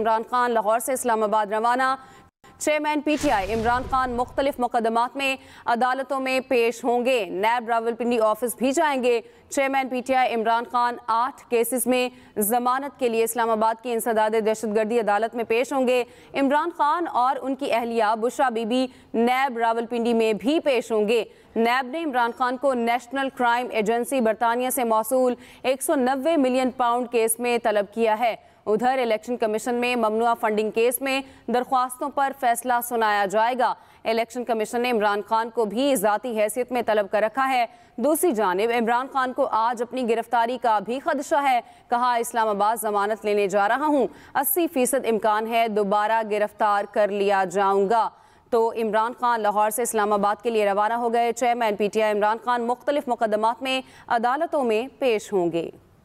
इमरान खान लाहौर से इस्लामाबाद रवाना chairman PTI Imran Khan मुख्तलिफ मुकदमात में अदालतों में पेश होंगे नैब रावलपिंडी ऑफिस भी जाएंगे चेयरमैन पीटीआई इमरान खान आठ केसेस में जमानत के लिए इस्लामाबाद की इंसदाद दहशतगर्दी अदालत में पेश होंगे इमरान खान और उनकी अहलिया बुशरा बीबी नैब रावलपिंडी में भी पेश होंगे नैब ने इमरान खान को नेशनल क्राइम एजेंसी बरतानिया से मौसू एक सौ नब्बे मिलियन पाउंड केस में तलब किया है उधर इलेक्शन कमीशन में ममनुआ फंडिंग केस में दरख्वास्तों पर फैसला फैसला सुनाया जाएगा इलेक्शन कमीशन ने इमरान खान को भी जाती हैसियत में तलब कर रखा है दूसरी जानब इमरान खान को आज अपनी गिरफ्तारी का भी खदशा है कहा इस्लामाबाद जमानत लेने जा रहा हूँ अस्सी फीसद इम्कान है दोबारा गिरफ्तार कर लिया जाऊँगा तो इमरान खान लाहौर से इस्लामाबाद के लिए रवाना हो गए chairman P T I Imran Khan मुख्तलिफ मुकदमात में अदालतों में पेश होंगे